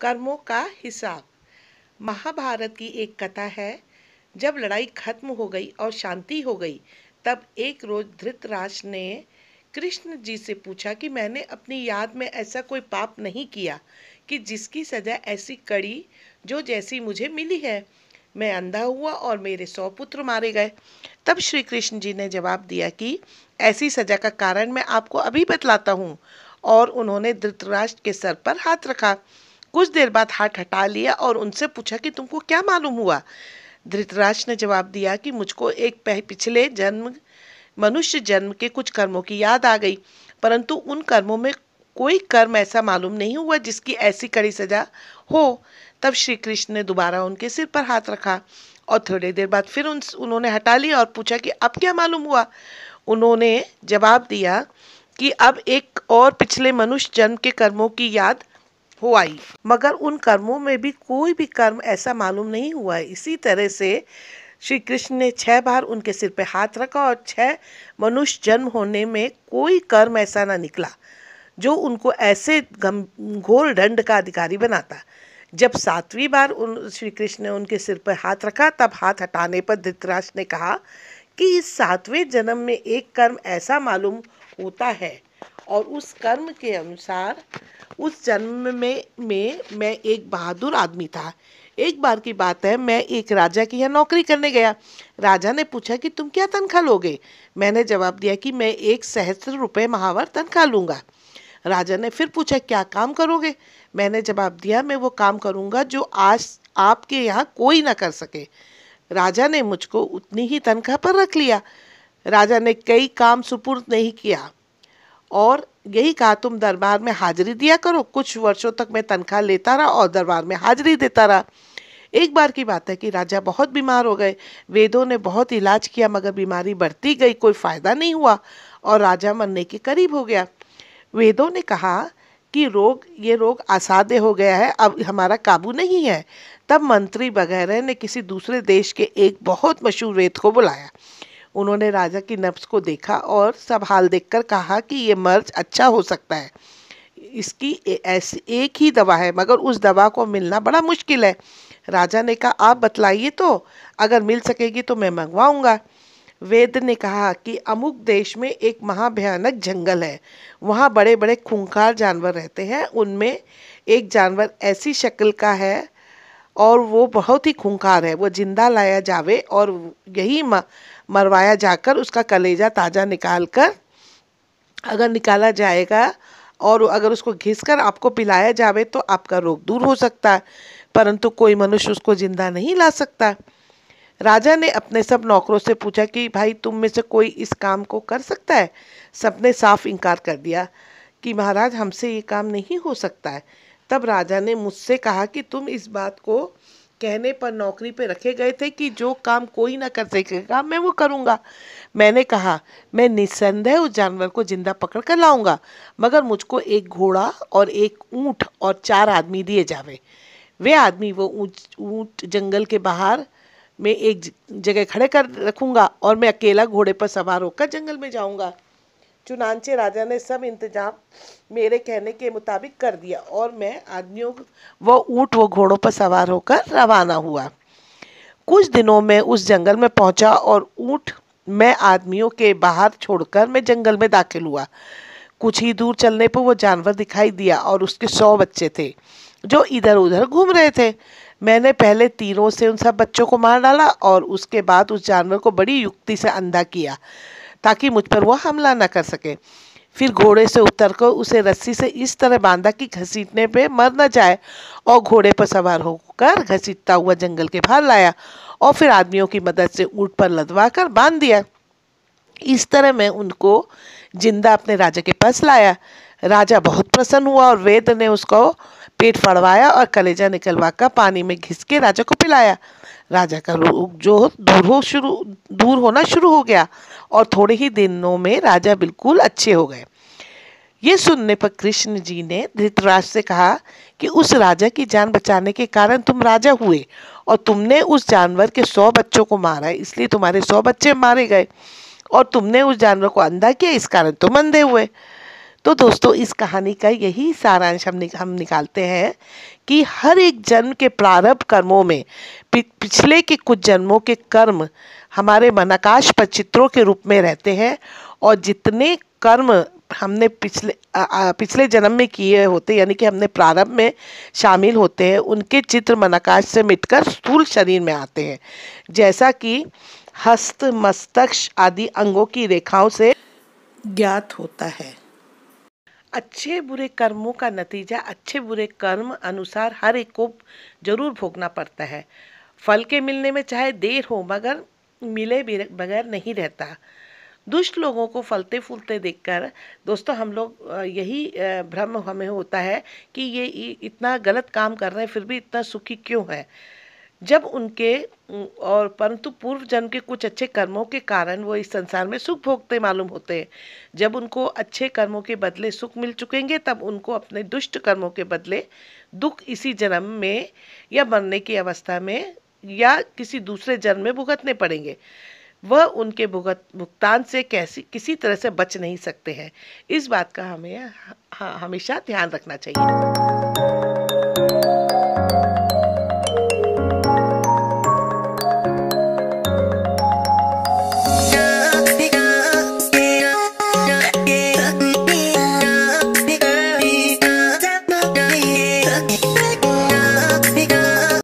कर्मों का हिसाब महाभारत की एक कथा है जब लड़ाई खत्म हो गई और शांति हो गई तब एक रोज धृतराज ने कृष्ण जी से पूछा कि मैंने अपनी याद में ऐसा कोई पाप नहीं किया कि जिसकी सज़ा ऐसी कड़ी जो जैसी मुझे मिली है मैं अंधा हुआ और मेरे सौ पुत्र मारे गए तब श्री कृष्ण जी ने जवाब दिया कि ऐसी सज़ा का कारण मैं आपको अभी बतलाता हूँ और उन्होंने धृतराष्ट्र के सर पर हाथ रखा कुछ देर बाद हाथ हटा लिया और उनसे पूछा कि तुमको क्या मालूम हुआ धृतराज ने जवाब दिया कि मुझको एक पिछले जन्म मनुष्य जन्म के कुछ कर्मों की याद आ गई परंतु उन कर्मों में कोई कर्म ऐसा मालूम नहीं हुआ जिसकी ऐसी कड़ी सजा हो तब श्री कृष्ण ने दोबारा उनके सिर पर हाथ रखा और थोड़ी देर बाद फिर उन उन्होंने हटा लिया और पूछा कि अब क्या मालूम हुआ उन्होंने जवाब दिया कि अब एक और पिछले मनुष्य जन्म के कर्मों की याद हुआई मगर उन कर्मों में भी कोई भी कर्म ऐसा मालूम नहीं हुआ है इसी तरह से श्री कृष्ण ने छह बार उनके सिर पे हाथ रखा और छह मनुष्य जन्म होने में कोई कर्म ऐसा ना निकला जो उनको ऐसे गम घोर दंड का अधिकारी बनाता जब सातवीं बार उन श्री कृष्ण ने उनके सिर पर हाथ रखा तब हाथ हटाने पर धृतराष्ट्र ने कहा कि इस सातवें जन्म में एक कर्म ऐसा मालूम होता है और उस कर्म के अनुसार उस जन्म में में मैं एक बहादुर आदमी था एक बार की बात है मैं एक राजा के यहाँ नौकरी करने गया राजा ने पूछा कि तुम क्या तनख्वाह लोगे मैंने जवाब दिया कि मैं एक सहस्त्र रुपये महावर तनख्वाह लूँगा राजा ने फिर पूछा क्या काम करोगे मैंने जवाब दिया मैं वो काम करूँगा जो आज आपके यहाँ कोई ना कर सके राजा ने मुझको उतनी ही तनख्वाह पर रख लिया राजा ने कई काम सुपुर्द नहीं किया और यही कहा तुम दरबार में हाजिरी दिया करो कुछ वर्षों तक मैं तनख्वाह लेता रहा और दरबार में हाजिरी देता रहा एक बार की बात है कि राजा बहुत बीमार हो गए वेदों ने बहुत इलाज किया मगर बीमारी बढ़ती गई कोई फ़ायदा नहीं हुआ और राजा मरने के करीब हो गया वेदों ने कहा कि रोग ये रोग असाध्य हो गया है अब हमारा काबू नहीं है तब मंत्री वगैरह ने किसी दूसरे देश के एक बहुत मशहूर वेद को बुलाया उन्होंने राजा की नब्स को देखा और सब हाल देखकर कहा कि ये मर्ज अच्छा हो सकता है इसकी ऐसी एक ही दवा है मगर उस दवा को मिलना बड़ा मुश्किल है राजा ने कहा आप बतलाइए तो अगर मिल सकेगी तो मैं मंगवाऊंगा वेद ने कहा कि अमुक देश में एक महाभयानक जंगल है वहाँ बड़े बड़े खूंखार जानवर रहते हैं उनमें एक जानवर ऐसी शक्ल का है और वो बहुत ही खूंखार है वो जिंदा लाया जावे और यही मरवाया जाकर उसका कलेजा ताज़ा निकाल कर अगर निकाला जाएगा और अगर उसको घिस कर आपको पिलाया जावे तो आपका रोग दूर हो सकता है परंतु कोई मनुष्य उसको ज़िंदा नहीं ला सकता राजा ने अपने सब नौकरों से पूछा कि भाई तुम में से कोई इस काम को कर सकता है सबने साफ इनकार कर दिया कि महाराज हमसे ये काम नहीं हो सकता है तब राजा ने मुझसे कहा कि तुम इस बात को कहने पर नौकरी पे रखे गए थे कि जो काम कोई ना कर सकेगा मैं वो करूँगा मैंने कहा मैं निस्संदेह उस जानवर को जिंदा पकड़ कर लाऊँगा मगर मुझको एक घोड़ा और एक ऊँट और चार आदमी दिए जावे वे आदमी वो ऊँच ऊँट जंगल के बाहर में एक जगह खड़े कर रखूँगा और मैं अकेला घोड़े पर सवार होकर जंगल में जाऊँगा चुनाचे राजा ने सब इंतजाम मेरे कहने के मुताबिक कर दिया और मैं आदमियों व ऊँट व घोड़ों पर सवार होकर रवाना हुआ कुछ दिनों में उस जंगल में पहुंचा और ऊँट मैं आदमियों के बाहर छोड़कर मैं जंगल में दाखिल हुआ कुछ ही दूर चलने पर वो जानवर दिखाई दिया और उसके सौ बच्चे थे जो इधर उधर घूम रहे थे मैंने पहले तीरों से उन सब बच्चों को मार डाला और उसके बाद उस जानवर को बड़ी युक्ति से अंधा किया ताकि मुझ पर वह हमला न कर सके फिर घोड़े से उतर कर उसे रस्सी से इस तरह बांधा कि घसीटने पे मर न जाए और घोड़े पर सवार होकर घसीटता हुआ जंगल के बाहर लाया और फिर आदमियों की मदद से ऊँट पर लदवा कर बांध दिया इस तरह मैं उनको जिंदा अपने राजा के पास लाया राजा बहुत प्रसन्न हुआ और वेद ने उसको पेट फड़वाया और कलेजा निकलवा कर पानी में घिस के राजा को पिलाया राजा का रोग जो दूर हो शुरू दूर होना शुरू हो गया और थोड़े ही दिनों में राजा बिल्कुल अच्छे हो गए ये सुनने पर कृष्ण जी ने धृतराज से कहा कि उस राजा की जान बचाने के कारण तुम राजा हुए और तुमने उस जानवर के सौ बच्चों को मारा इसलिए तुम्हारे सौ बच्चे मारे गए और तुमने उस जानवर को अंधा किया इस कारण तुम अंधे हुए तो दोस्तों इस कहानी का यही सारांश हम निक, हम निकालते हैं कि हर एक जन्म के प्रारब्ध कर्मों में पिछले के कुछ जन्मों के कर्म हमारे मनाकाश पर चित्रों के रूप में रहते हैं और जितने कर्म हमने पिछले आ, आ, पिछले जन्म में किए होते यानी कि हमने प्रारंभ में शामिल होते हैं उनके चित्र मनाकाश से मिटकर स्थूल शरीर में आते हैं जैसा कि हस्त मस्तक आदि अंगों की रेखाओं से ज्ञात होता है अच्छे बुरे कर्मों का नतीजा अच्छे बुरे कर्म अनुसार हर एक को जरूर भोगना पड़ता है फल के मिलने में चाहे देर हो मगर मिले बगैर नहीं रहता दुष्ट लोगों को फलते फूलते देखकर दोस्तों हम लोग यही भ्रम हमें होता है कि ये इतना गलत काम कर रहे हैं फिर भी इतना सुखी क्यों है जब उनके और परंतु पूर्व जन्म के कुछ अच्छे कर्मों के कारण वो इस संसार में सुख भोगते मालूम होते हैं जब उनको अच्छे कर्मों के बदले सुख मिल चुकेंगे तब उनको अपने दुष्ट कर्मों के बदले दुख इसी जन्म में या मरने की अवस्था में या किसी दूसरे जन्म में भुगतने पड़ेंगे वह उनके भुगत भुगतान से कैसी किसी तरह से बच नहीं सकते हैं इस बात का हमें हाँ हमेशा ध्यान रखना चाहिए